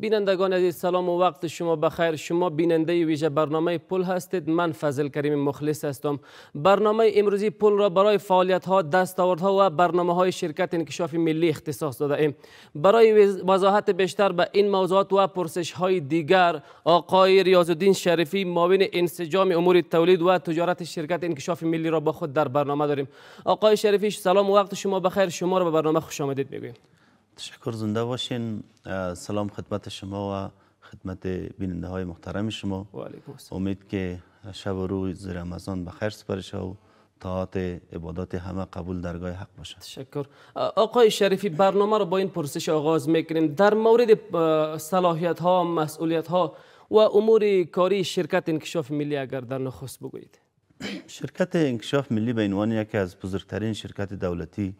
بینندگان عزیز سلام و وقت شما بخیر شما بیننده ویژه برنامه پل هستید من فضل کریم مخلص هستم برنامه امروزی پل را برای فعالیت ها دستاورد و برنامه های شرکت انکشاف ملی اختصاص داده ایم برای وضاحت بیشتر به این موضوعات و پرسش های دیگر آقای ریاض الدین شریفی معاون انسجام امور تولید و تجارت شرکت انکشاف ملی را با خود در برنامه داریم آقای شریفی سلام و وقت شما بخیر شما را به برنامه خوش آمدید میگویم تشکر زنده باشین سلام خدمت شما و خدمت بیننده های محترم شما امید که شب و روز رمضان به خیر سپارش و طاعت عبادات همه قبول درگاه حق باشه تشکر آقای شریفی برنامه رو با این پرسش آغاز میکنیم در مورد صلاحیت ها مسئولیت ها و امور کاری شرکت انکشاف ملی اگر در نخست بگویید شرکت انکشاف ملی به عنوان یکی از بزرگترین شرکت دولتی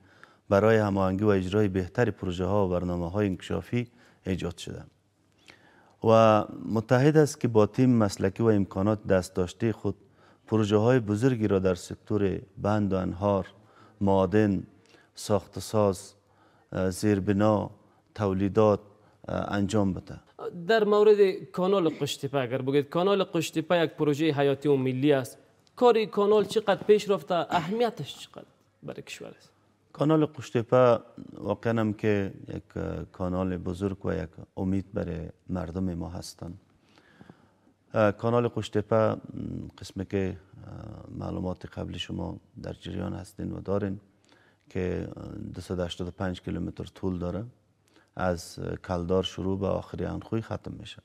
برای هماهنگی و اجرای بهتر پروژه ها و برنامه های انکشافی ایجاد شده و متحد است که با تیم مسلکی و امکانات دست داشته خود پروژه های بزرگی را در سکتور بند و انهار، معادن، ساخت ساز، زیربنا، تولیدات انجام بده در مورد کانال قشتیپا اگر بگید کانال قشتیپا یک پروژه حیاتی و ملی است کاری کانال چقدر پیش رفته اهمیتش چقدر برای کشور است کانال قشتپه واقعا که یک کانال بزرگ و یک امید برای مردم ما هستند کانال قشتپه قسمی که معلومات قبلی شما در جریان هستین و دارین که 285 کیلومتر طول داره از کلدار شروع به آخری انخوی ختم میشه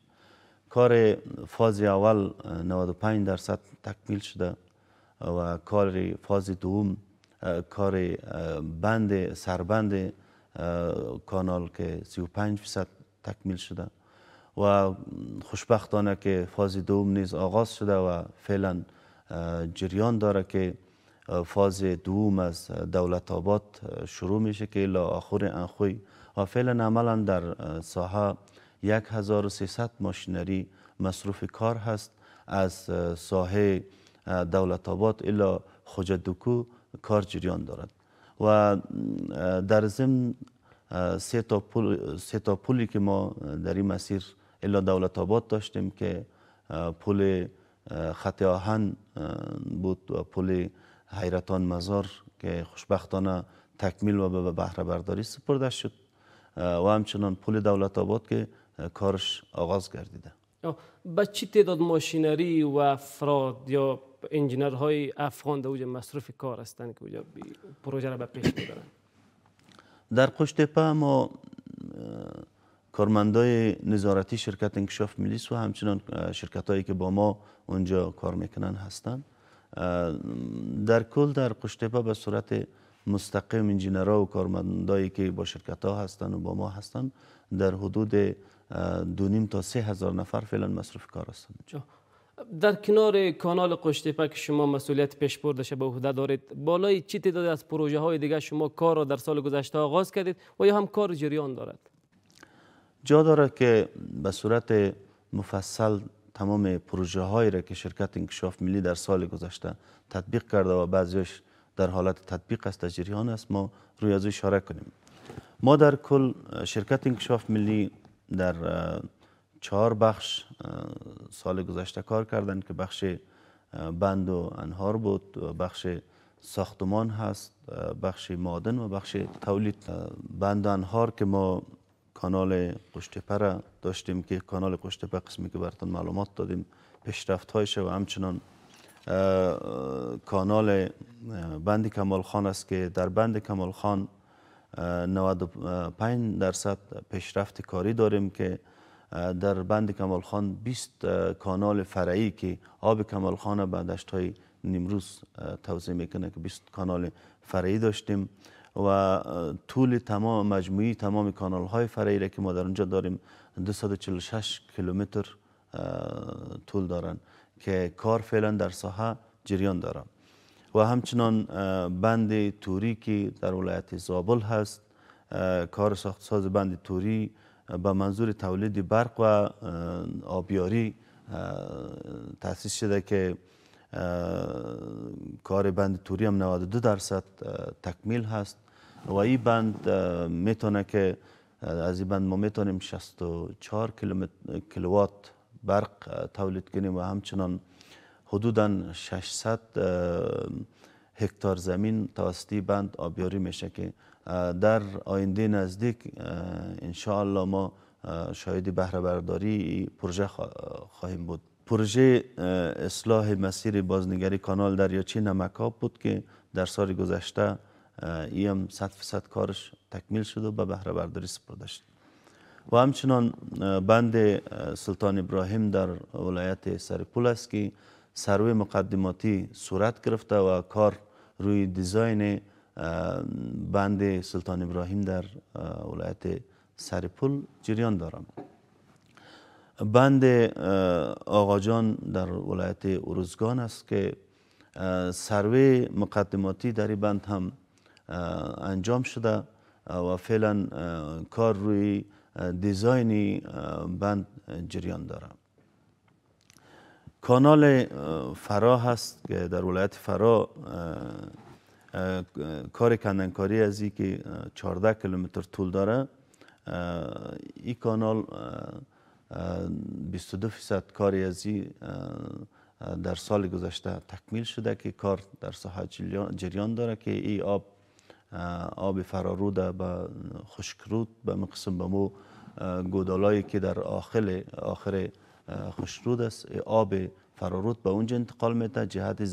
کار فاز اول 95 درصد تکمیل شده و کار فاز دوم کار بند سربند کانال که 35 فیصد تکمیل شده و خوشبختانه که فاز دوم نیز آغاز شده و فعلا جریان داره که فاز دوم از دولت آباد شروع میشه که لا آخر انخوی و فعلا عملا در ساحه 1300 ماشینری مصروف کار هست از ساحه دولت آباد الا دوکو کار جریان دارد و در ضمن سه تا, پول، سه که ما در این مسیر الا دولت آباد داشتیم که پول خط آهن بود و پول حیرتان مزار که خوشبختانه تکمیل و به بهره برداری سپرده شد و همچنان پول دولت آباد که کارش آغاز گردیده با چی تعداد ماشینری و افراد یا های افغان در اوج مصرف کار هستند که اوجا پروژه را به پیش میبرند در پا ما کارمندای نظارتی شرکت انکشاف ملیس و همچنان شرکت هایی که با ما اونجا کار میکنن هستند در کل در پا به صورت مستقیم انجینرها و کارمندهایی که با شرکت ها هستند و با ما هستند در حدود دو نیم تا سه هزار نفر فعلا مصرف کار هستند در کنار کانال که شما مسئولیت پیش بردش به عهده دارید بالای چی تعداد از پروژه های دیگه شما کار را در سال گذشته آغاز کردید و یا هم کار جریان دارد جا داره که به صورت مفصل تمام پروژه هایی را که شرکت انکشاف ملی در سال گذشته تطبیق کرده و بعضیش در حالت تطبیق است جریان است ما روی از اشاره کنیم ما در کل شرکت انکشاف ملی در چهار بخش سال گذشته کار کردن که بخش بند و انهار بود بخش ساختمان هست بخش مادن و بخش تولید بند و انهار که ما کانال قشتپه را داشتیم که کانال قشتپه قسمی که براتون معلومات دادیم پیشرفت هایش و همچنان کانال بند کمال خان است که در بند کمال خان 95 درصد پیشرفت کاری داریم که در بند کمالخان 20 کانال فرعی که آب کمالخان به دشت های نیمروز توزیع میکنه که 20 کانال فرعی داشتیم و طول تمام مجموعی تمام کانال های فرعی را که ما در اونجا داریم 246 کیلومتر طول دارن که کار فعلا در ساحه جریان داره و همچنان بند توری که در ولایت زابل هست کار ساخت ساز بند توری به منظور تولید برق و آبیاری تاسیس شده که کار بند توری هم 92 درصد تکمیل هست و این بند میتونه که از این بند ما میتونیم 64 کیلووات برق تولید کنیم و همچنان حدودا 600 هکتار زمین توسطی بند آبیاری میشه که در آینده نزدیک انشاءالله ما شاهد بهره برداری پروژه خواهیم بود پروژه اصلاح مسیر بازنگری کانال دریاچه نمکاب بود که در سال گذشته ای هم صد فیصد کارش تکمیل شد و به بهره برداری سپرده شد و همچنان بند سلطان ابراهیم در ولایت سرپول است که سروی مقدماتی صورت گرفته و کار روی دیزاین بند سلطان ابراهیم در ولایت سرپل جریان دارم بند آقاجان در ولایت اروزگان است که سروی مقدماتی در این بند هم انجام شده و فعلا کار روی دیزاینی بند جریان داره کانال فرا هست که در ولایت فرا کار کندنکاری از ای که 14 کیلومتر طول داره این کانال 22 فیصد کاری از این در سال گذشته تکمیل شده که کار در ساحه جریان داره که این آب آب فراروده به خشکرود به مقسم به مو گودالایی که در آخر آخر خشکرود است آب فرارود به اونجا انتقال میده جهت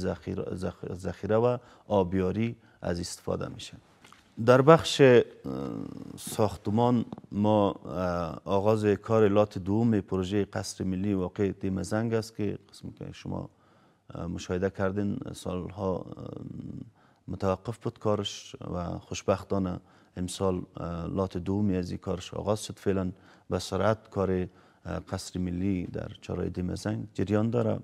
ذخیره و آبیاری از استفاده میشه در بخش ساختمان ما آغاز کار لات دوم پروژه قصر ملی واقع تیم زنگ است که قسم که شما مشاهده کردین سالها متوقف بود کارش و خوشبختانه امسال لات دومی از این کارش آغاز شد فعلا به سرعت کار قصر ملی در چارای دمزنگ جریان داره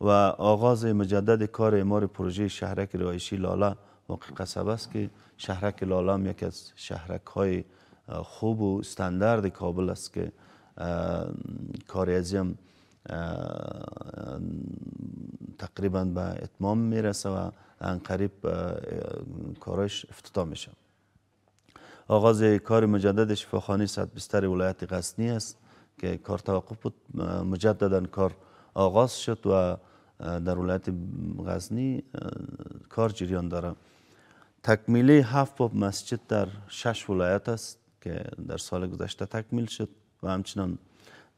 و آغاز مجدد کار امار پروژه شهرک رایشی لالا واقع قصب است که شهرک لالا هم یکی از شهرک های خوب و استاندارد کابل است که کار ازیم تقریبا به اتمام میرسه و انقریب کارش افتتاح میشه آغاز کار مجدد شفاخانه صد بستر ولایت غزنی است که کار توقف بود مجددا کار آغاز شد و در ولایت غزنی کار جریان داره تکمیلی هفت باب مسجد در شش ولایت است که در سال گذشته تکمیل شد و همچنان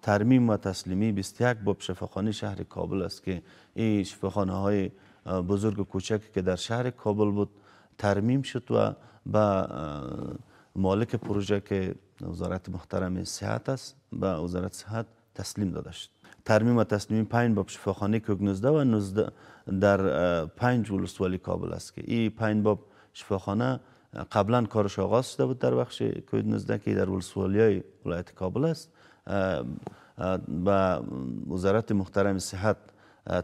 ترمیم و تسلیمی 21 باب شفاخانه شهر کابل است که این شفاخانه های بزرگ و کوچک که در شهر کابل بود ترمیم شد و به مالک پروژه که وزارت محترم صحت است به وزارت صحت تسلیم داده شد ترمیم و تسلیم پنج باب شفاخانه کو 19 و 19 در پنج ولسوالی کابل است که این پنج باب شفاخانه قبلا کارش آغاز شده بود در بخش کووید 19 که در ولسوالی ولایت کابل است به وزارت محترم صحت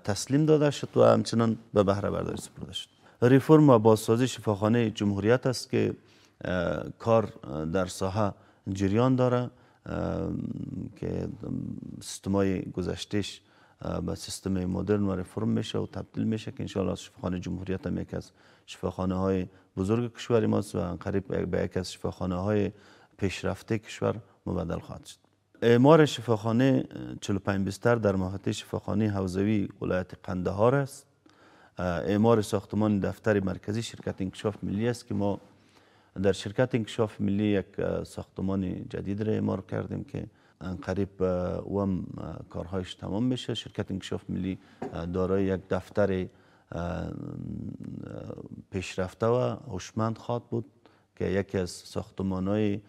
تسلیم داده شد و همچنان به بهره برداری سپرده شد ریفرم و بازسازی شفاخانه جمهوریت است که کار در ساحه جریان داره که سیستمای گذشتهش به سیستم مدرن و رفرم میشه و تبدیل میشه که انشاءالله شفاخانه جمهوریت هم یک از شفاخانه های بزرگ کشوری ماست و قریب به یک از شفاخانه های پیشرفته کشور مبدل خواهد شد اعمار شفاخانه 45 بستر در محطه شفاخانه حوزوی ولایت قندهار است اعمار ساختمان دفتر مرکزی شرکت انکشاف ملی است که ما در شرکت انکشاف ملی یک ساختمان جدید را اعمار کردیم که قریب وم کارهایش تمام میشه شرکت انکشاف ملی دارای یک دفتر پیشرفته و هوشمند خواهد بود که یکی از ساختمان های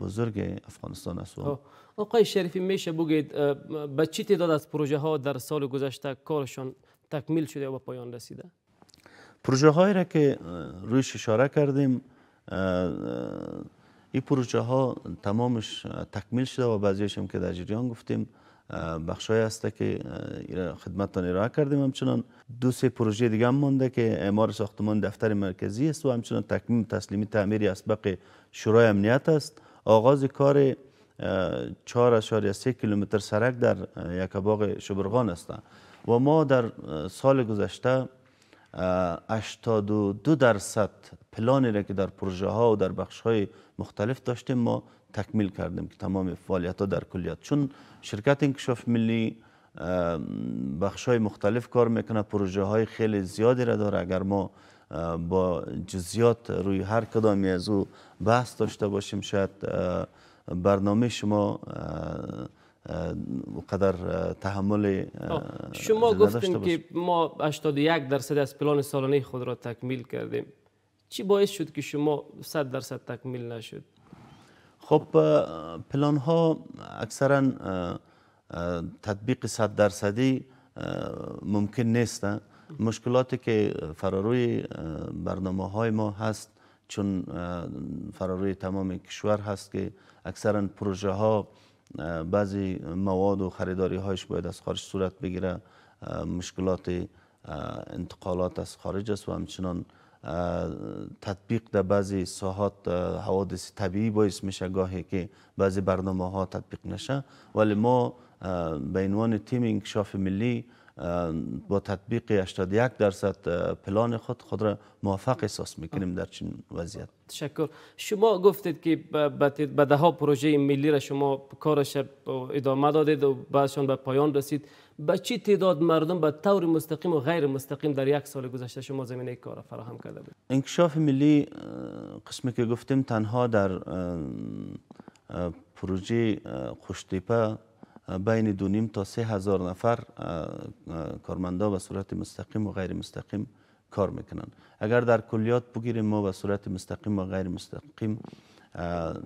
بزرگ افغانستان است خب، آقای شریفی میشه بگید به چی تعداد از پروژه ها در سال گذشته کارشان تکمیل شده و به پایان رسیده پروژه هایی را که رویش اشاره کردیم این پروژه ها تمامش تکمیل شده و بعضیش هم که در جریان گفتیم های هسته که خدمتتان ارائه کردیم همچنان دو سه پروژه دیگه هم مانده که اعمار ساختمان دفتر مرکزی است و همچنان تکمیم تسلیمی تعمیری اسبق شورای امنیت است آغاز کار 4.3 کیلومتر سرک در یکباغ شبرغان است و ما در سال گذشته 82 درصد پلانی را که در پروژه ها و در بخش های مختلف داشتیم ما تکمیل کردیم که تمام فعالیت ها در کلیت چون شرکت انکشاف ملی بخش های مختلف کار میکنه پروژه های خیلی زیادی را داره اگر ما با جزیات روی هر کدامی از او بحث داشته باشیم شاید برنامه شما قدر تحمل شما گفتیم که ما 81 درصد از پلان سالانه خود را تکمیل کردیم چی باعث شد که شما صد درصد تکمیل نشد خب پلان ها اکثرا تطبیق صد درصدی ممکن نیست مشکلاتی که فراروی برنامه های ما هست چون فراروی تمام کشور هست که اکثرا پروژه ها بعضی مواد و خریداری هایش باید از خارج صورت بگیره مشکلات انتقالات از خارج است و همچنان تطبیق در بعضی ساحات حوادث طبیعی باعث میشه گاهی که بعضی برنامه ها تطبیق نشه ولی ما به عنوان تیم انکشاف ملی با تطبیق 81 درصد پلان خود خود را موفق احساس میکنیم در چین وضعیت تشکر شما گفتید که به ده ها پروژه ملی را شما کارش ادامه دادید و بعدشان به پایان رسید به چی تعداد مردم به طور مستقیم و غیر مستقیم در یک سال گذشته شما زمینه کار را فراهم کرده بود انکشاف ملی قسمی که گفتیم تنها در پروژه خوشتیپه بین دو نیم تا سه هزار نفر کارمندا به صورت مستقیم و غیر مستقیم کار میکنند. اگر در کلیات بگیریم ما به صورت مستقیم و غیر مستقیم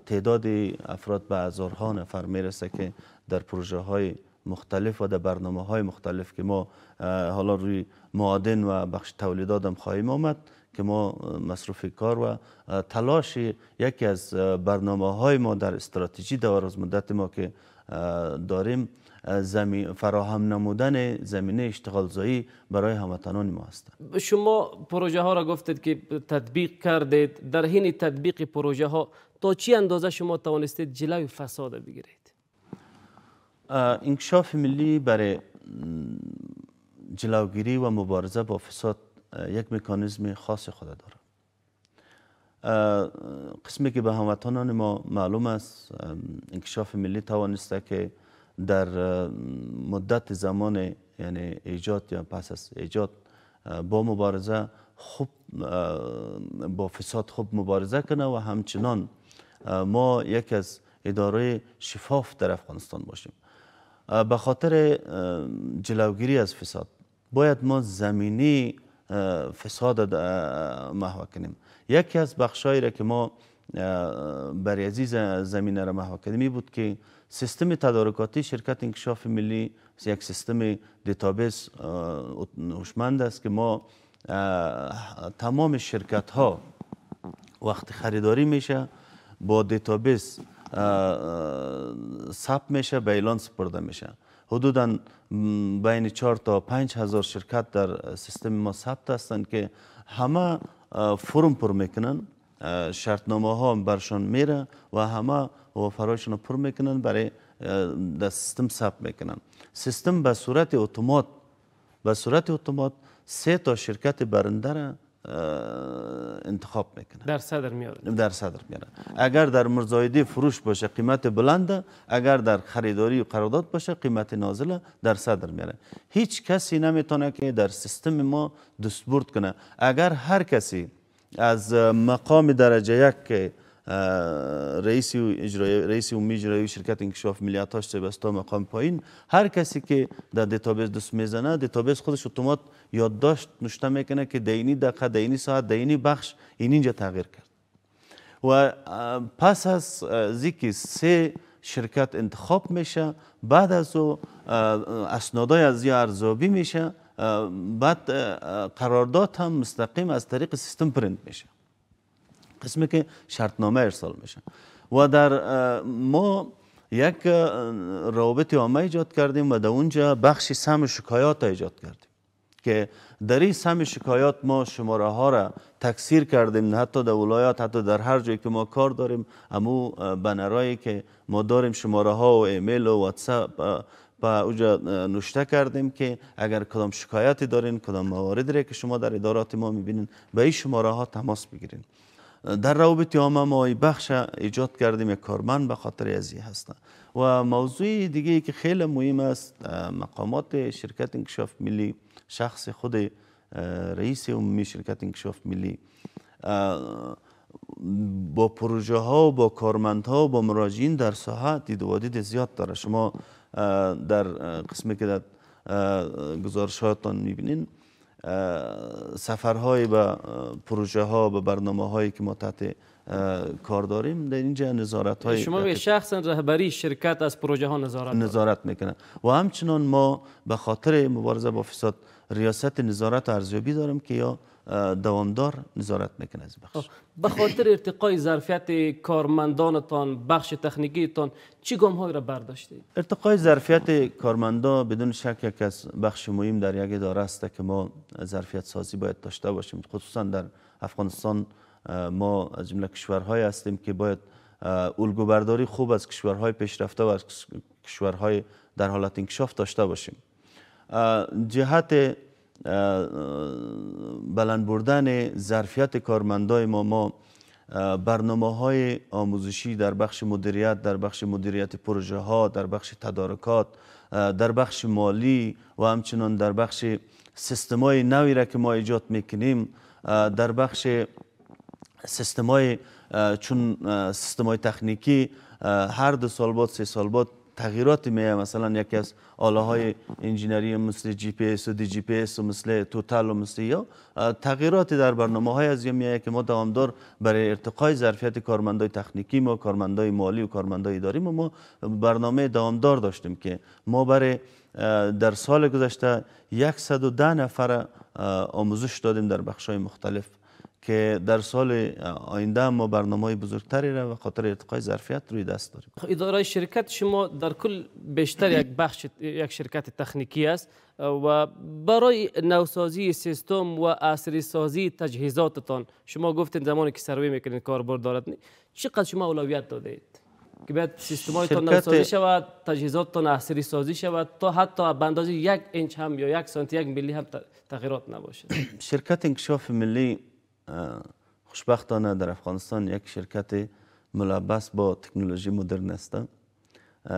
تعداد افراد به هزارها نفر میرسه که در پروژه های مختلف و در برنامه های مختلف که ما حالا روی معادن و بخش تولیدات هم خواهیم آمد که ما مصروف کار و تلاش یکی از برنامه های ما در استراتژی از مدت ما که داریم فراهم نمودن زمینه اشتغال زایی برای هموطنان ما است شما پروژه ها را گفتید که تطبیق کردید در حین تطبیق پروژه ها تا چی اندازه شما توانستید جلوی فساد بگیرید انکشاف ملی برای جلوگیری و مبارزه با فساد یک مکانیزم خاص خود دارد قسمی که به هموطنان ما معلوم است انکشاف ملی توانسته که در مدت زمان یعنی ایجاد یا پس از ایجاد با مبارزه خوب با فساد خوب مبارزه کنه و همچنان ما یک از اداره شفاف در افغانستان باشیم به خاطر جلوگیری از فساد باید ما زمینی فساد محو کنیم یکی از بخشایی را که ما برای عزیز زمینه را محو کردیم بود که سیستم تدارکاتی شرکت انکشاف ملی یک سیستم دیتابیس هوشمند است که ما تمام شرکت ها وقت خریداری میشه با دیتابیس ثبت میشه به اعلان سپرده میشه حدودا بین 4 تا 5 هزار شرکت در سیستم ما ثبت هستند که همه فرم پر میکنن شرطنامه ها برشان میره و همه وفرایشون پر میکنن برای در سیستم ثبت میکنن سیستم به صورت اتومات به صورت اتومات سه تا شرکت برنده انتخاب میکنه در صدر میاد در صدر میاره اگر در مرزایده فروش باشه قیمت بلنده اگر در خریداری و قرارداد باشه قیمت نازله در صدر میاره هیچ کسی نمیتونه که در سیستم ما دستبرد کنه اگر هر کسی از مقام درجه یک که رئیس اجرای رئیس و شرکت انکشاف و سبستا مقام پایین هر کسی که در دیتابیس دست میزنه دیتابیس خودش اتومات یادداشت نشته میکنه که دینی دقیقه دینی ساعت دینی بخش این اینجا تغییر کرد و پس از زیکی سه شرکت انتخاب میشه بعد از او اسنادای از یا ارزابی میشه بعد قرارداد هم مستقیم از طریق سیستم پرینت میشه قسمی که شرطنامه ارسال میشه و در ما یک روابط عامه ایجاد کردیم و در اونجا بخش سم شکایات ایجاد کردیم که در این سم شکایات ما شماره ها را تکثیر کردیم حتی در ولایات حتی در هر جایی که ما کار داریم امو بنرایی که ما داریم شماره ها و ایمیل و واتساپ و اوجا نوشته کردیم که اگر کدام شکایتی دارین کدام مواردی که شما در ادارات ما میبینین به این شماره ها تماس بگیرین در روابط عامه بخش ایجاد کردیم یک کارمند به خاطر ازی هستند و موضوع دیگه ای که خیلی مهم است مقامات شرکت انکشاف ملی شخص خود رئیس عمومی شرکت انکشاف ملی با پروژه ها و با کارمندها و با مراجعین در ساحه دید و زیاد داره شما در قسمی که در گزارشاتان میبینین سفرهای به پروژه ها به برنامه هایی که ما تحت کار داریم در اینجا نظارت های شما شخص رهبری شرکت از پروژه ها نظارت نظارت میکنه و همچنان ما به خاطر مبارزه با فساد ریاست نظارت ارزیابی داریم که یا دوامدار نظارت میکنه از بخش خب، به خاطر ارتقای ظرفیت کارمندانتان بخش تان چی گام های را برداشتید ارتقای ظرفیت کارمندا بدون شک یک از بخش مهم در یک اداره است که ما ظرفیت سازی باید داشته باشیم خصوصا در افغانستان ما از جمله کشورهای هستیم که باید الگوبرداری خوب از کشورهای پیشرفته و از کشورهای در حالت انکشاف داشته باشیم جهت بلند بردن ظرفیت کارمندای ما ما برنامه های آموزشی در بخش مدیریت در بخش مدیریت پروژه ها در بخش تدارکات در بخش مالی و همچنان در بخش سیستمای نوی را که ما ایجاد میکنیم در بخش های چون سیستمای تکنیکی هر دو سال بعد سه سال بعد تغییرات میه مثلا یکی از آله های مثل جی پی اس و دی جی پی اس و مثل توتال و مثل یا تغییراتی در برنامه های از که ما دوامدار برای ارتقای ظرفیت کارمندای تکنیکی ما کارمندای مالی و کارمندای اداری ما برنامه دوامدار داشتیم که ما برای در سال گذشته 110 نفر آموزش دادیم در بخش های مختلف که در سال آینده ما برنامه بزرگتری را و خاطر ارتقای ظرفیت روی دست داریم خب، اداره شرکت شما در کل بیشتر یک بخش یک شرکت تکنیکی است و برای نوسازی سیستم و عصری سازی تجهیزاتتان شما گفتین زمانی که سروی میکنین کاربرد دارد چقدر شما اولویت دادید که باید سیستمایتان نوسازی شود تجهیزاتتان عصری سازی شود تا حتی بندازی یک اینچ هم یا یک سانتی یک میلی هم تغییرات نباشد شرکت انکشاف ملی خوشبختانه در افغانستان یک شرکت ملبس با تکنولوژی مدرن است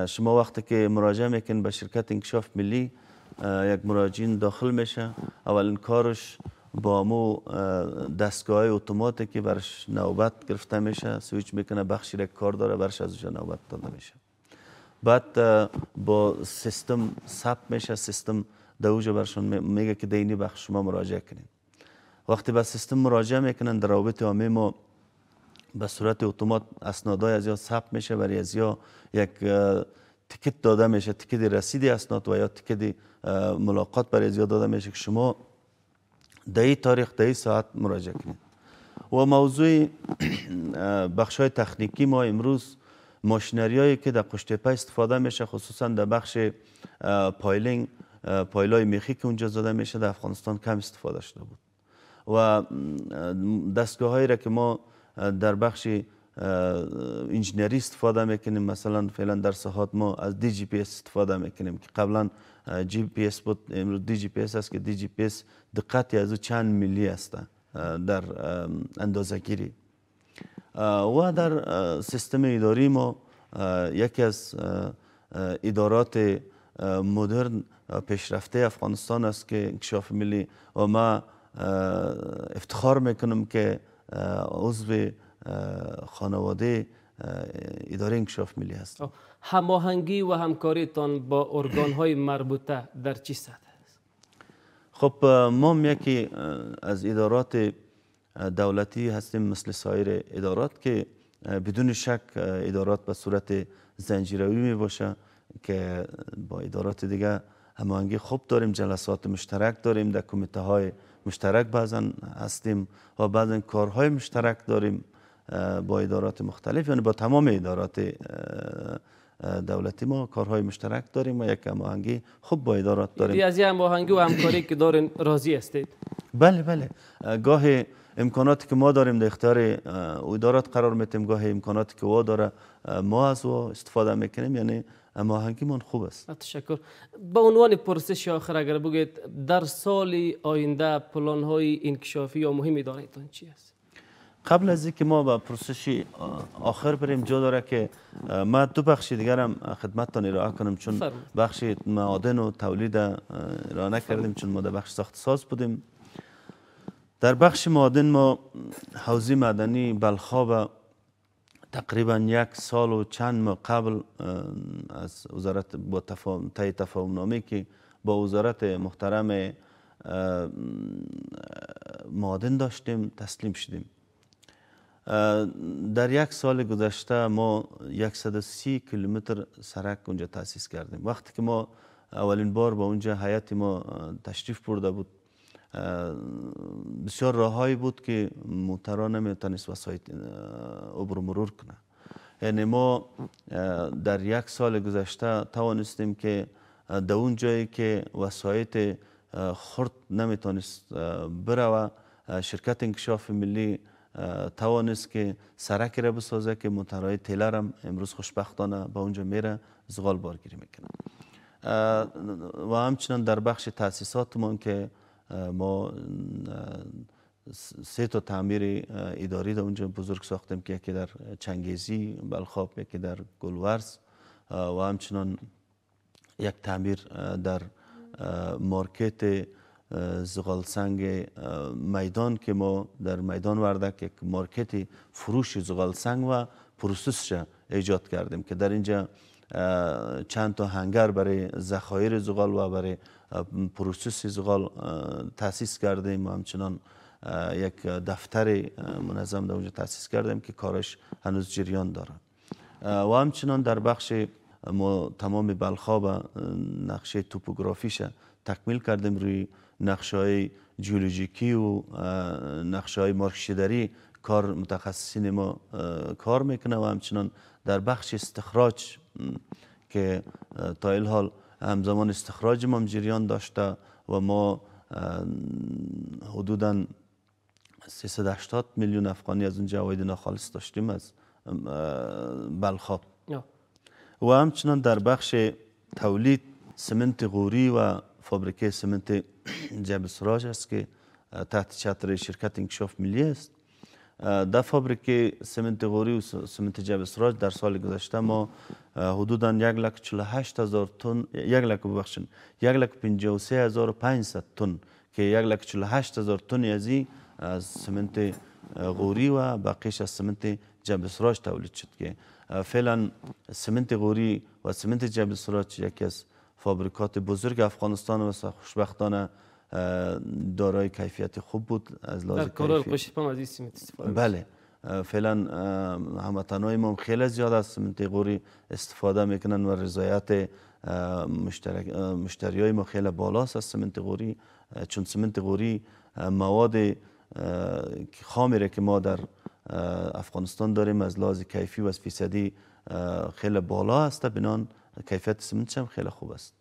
شما وقتی که مراجعه میکنید به شرکت انکشاف ملی یک مراجعین داخل میشه اولین کارش با مو دستگاه اوتوماتی که برش نوبت گرفته میشه سویچ میکنه بخشی را کار داره برش از اونجا نوبت داده میشه بعد با سیستم ثبت میشه سیستم در اوجا برشون میگه که دینی بخش شما مراجعه کنید وقتی به سیستم مراجعه میکنن در روابط عامه ما به صورت اتومات اسنادای از یا ثبت میشه برای از یا یک تیکت داده میشه تیکت رسید اسناد و یا تیکت ملاقات برای از یا داده میشه که شما دهی تاریخ دهی ساعت مراجعه کنید و موضوع بخش های تخنیکی ما امروز ماشینری هایی که در قشتپه استفاده میشه خصوصا در بخش پایلینگ پایلای میخی که اونجا زده میشه در افغانستان کم استفاده شده بود و دستگاه هایی را که ما در بخش انجینری استفاده میکنیم مثلا فعلا در صحات ما از دی جی پی اس استفاده میکنیم که قبلا جی پی اس بود امروز دی جی پی اس است که دی جی پی اس از او چند میلی است در اندازه گیری و در سیستم اداری ما یکی از ادارات مدرن پیشرفته افغانستان است که انکشاف ملی و ما افتخار میکنم که عضو خانواده اداره انکشاف ملی هست خب، هماهنگی و همکاریتان با ارگان های مربوطه در چی سطح است خب ما یکی از ادارات دولتی هستیم مثل سایر ادارات که بدون شک ادارات به صورت زنجیروی می باشه که با ادارات دیگه هماهنگی خوب داریم جلسات مشترک داریم در کمیته های مشترک بعضن هستیم و بعضن کارهای مشترک داریم با ادارات مختلف یعنی با تمام ادارات دولتی ما کارهای مشترک داریم و یک هماهنگی خوب با ادارات داریم از این هماهنگی و همکاری که دارین راضی هستید بله بله گاه امکاناتی که ما داریم در اختیار ادارات قرار میتیم گاه امکاناتی که وا داره ما از او استفاده میکنیم یعنی اما هنگیمان خوب است تشکر به عنوان پرسش آخر اگر بگید در سال آینده پلان های انکشافی یا مهمی دارید چی است قبل از اینکه ما به پرسش آخر بریم جا داره که ما دو بخش دیگر هم خدمتتان ارائه کنم چون بخش معادن و تولید را نکردیم چون ما در بخش ساخت ساز بودیم در بخش معادن ما حوزه مدنی و تقریبا یک سال و چند ماه قبل از وزارت با تای که با وزارت محترم معادن داشتیم تسلیم شدیم در یک سال گذشته ما 130 کیلومتر سرک اونجا تاسیس کردیم وقتی که ما اولین بار با اونجا حیات ما تشریف برده بود بسیار راههایی بود که موترها نمیتونست وسایت عبر مرور کنه یعنی ما در یک سال گذشته توانستیم که در اون جایی که وسایت خرد نمیتونست و شرکت انکشاف ملی توانست که سرک را بسازه که موترهای تیلر هم امروز خوشبختانه به اونجا میره زغال بارگیری میکنه و همچنان در بخش تاسیسات که ما سه تا تعمیر اداری در اونجا بزرگ ساختیم که یکی در چنگیزی بلخاب یکی در گلورز و همچنان یک تعمیر در مارکت زغالسنگ میدان که ما در میدان وردک یک مارکت فروش زغالسنگ و پروسسش ایجاد کردیم که در اینجا چند تا هنگر برای زخایر زغال و برای پروسس سیزغال تاسیس کردیم و همچنان یک دفتر منظم در اونجا تاسیس کردیم که کارش هنوز جریان داره و همچنان در بخش ما تمام بلخا به نقشه توپوگرافیش تکمیل کردیم روی نقشه های جیولوژیکی و نقشه های مارکشیدری کار متخصصین ما کار میکنه و همچنان در بخش استخراج که تا الحال حال همزمان استخراج ما جریان داشته و ما حدوداً 380 میلیون افغانی از اون جواید ناخالص داشتیم از بلخاب و همچنان در بخش تولید سمنت غوری و فابریکه سمنت جب سراج است که تحت چتر شرکت انکشاف ملی است در فابریک سمنت غوری و سمنت جبل سراج در سال گذشته ما حدودا یک لک چل هشت هزار تن یک لک ببخشین یک لک پنجه و سه هزار پنجصد تن که یک لک چل هشت هزار تن ازی از سمنت غوری و بقیش از سمنت جبل سراج تولید شد که فعلا سمنت غوری و سمنت جبل سراج یکی از فابریکات بزرگ افغانستان و خوشبختانه دارای کیفیت خوب بود از لحاظ کیفیت از بله فعلا هموطنای ما خیلی زیاد از سمنت غوری استفاده میکنن و رضایت مشتری های ما خیلی بالاست از سمنت غوری چون سمنت غوری مواد خامی را که ما در افغانستان داریم از لحاظ کیفی و از فیصدی خیلی بالا است بنان کیفیت سمنتش هم خیلی خوب است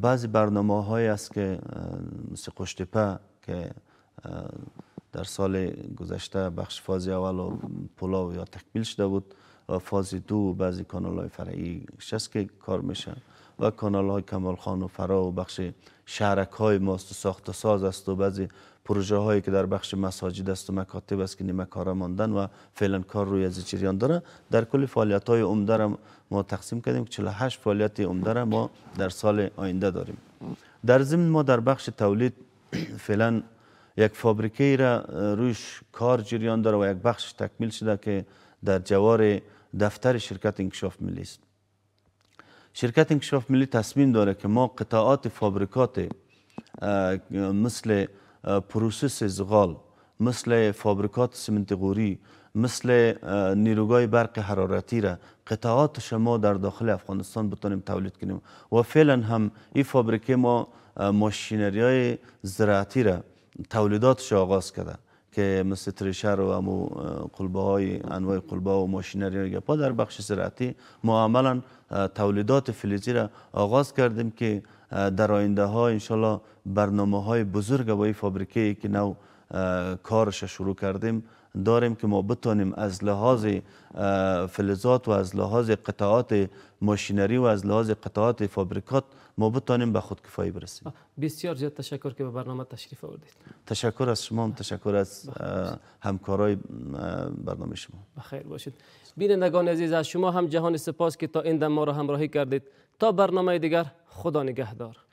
بعضی برنامه های است که مثل قشتپه که در سال گذشته بخش فازی اول و پلاو یا تکمیل شده بود و فازی دو بعضی کانال های فرعی شست که کار میشه و کانال های کمال خان و فرا و بخش شهرک های ماست و ساخت و ساز است و بعضی پروژه هایی که در بخش مساجد است و مکاتب است که نیمه کارا ماندن و فعلا کار روی از جریان داره در کل فعالیت های عمده را ما تقسیم کردیم که 48 فعالیت عمده را ما در سال آینده داریم در ضمن ما در بخش تولید فعلا یک فابریکه را روش کار جریان داره و یک بخش تکمیل شده که در جوار دفتر شرکت انکشاف ملی است شرکت انکشاف ملی تصمیم داره که ما قطعات فابریکات مثل پروسس زغال مثل فابریکات سمنت غوری مثل نیروگاه برق حرارتی را قطعات شما در داخل افغانستان بتونیم تولید کنیم و فعلا هم این فابریکه ما ماشینری های زراعتی را تولیداتش آغاز کرده که مثل تریشر و امو قلبه های انواع قلبه و ماشینری گپا در بخش زراعتی ما عملا تولیدات فلزی را آغاز کردیم که در آینده ها انشالله برنامه های بزرگ با این فابریکه ای که نو کارش شروع کردیم داریم که ما بتانیم از لحاظ فلزات و از لحاظ قطعات ماشینری و از لحاظ قطعات فابریکات ما بتانیم به خودکفایی برسیم بسیار زیاد تشکر که به برنامه تشریف آوردید تشکر از شما تشکر از همکارای برنامه شما بخیر باشید بینندگان عزیز از شما هم جهان سپاس که تا این دم ما را همراهی کردید تا برنامه دیگر خدا نگهدار